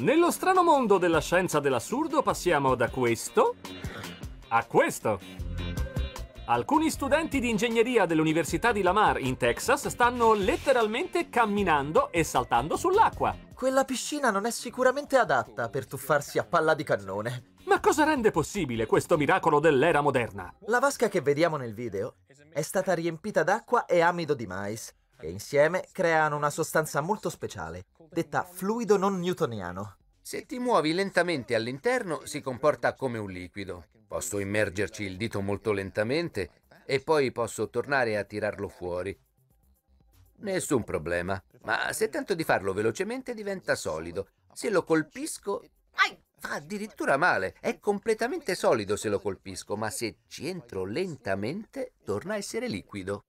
Nello strano mondo della scienza dell'assurdo passiamo da questo a questo. Alcuni studenti di ingegneria dell'Università di Lamar in Texas stanno letteralmente camminando e saltando sull'acqua. Quella piscina non è sicuramente adatta per tuffarsi a palla di cannone. Ma cosa rende possibile questo miracolo dell'era moderna? La vasca che vediamo nel video è stata riempita d'acqua e amido di mais che insieme creano una sostanza molto speciale, detta fluido non newtoniano. Se ti muovi lentamente all'interno si comporta come un liquido. Posso immergerci il dito molto lentamente e poi posso tornare a tirarlo fuori. Nessun problema, ma se tento di farlo velocemente diventa solido. Se lo colpisco... Ai! Fa addirittura male, è completamente solido se lo colpisco, ma se ci entro lentamente torna a essere liquido.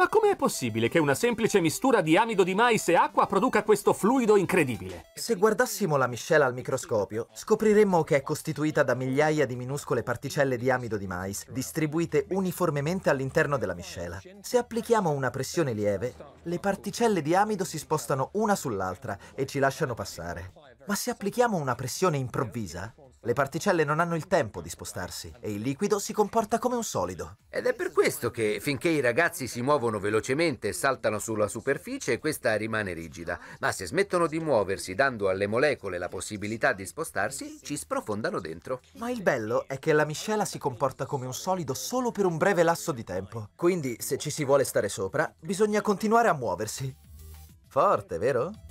Ma com'è possibile che una semplice mistura di amido di mais e acqua produca questo fluido incredibile? Se guardassimo la miscela al microscopio, scopriremmo che è costituita da migliaia di minuscole particelle di amido di mais, distribuite uniformemente all'interno della miscela. Se applichiamo una pressione lieve, le particelle di amido si spostano una sull'altra e ci lasciano passare. Ma se applichiamo una pressione improvvisa, le particelle non hanno il tempo di spostarsi e il liquido si comporta come un solido. Ed è per questo che finché i ragazzi si muovono velocemente e saltano sulla superficie, questa rimane rigida. Ma se smettono di muoversi dando alle molecole la possibilità di spostarsi, ci sprofondano dentro. Ma il bello è che la miscela si comporta come un solido solo per un breve lasso di tempo. Quindi, se ci si vuole stare sopra, bisogna continuare a muoversi. Forte, vero?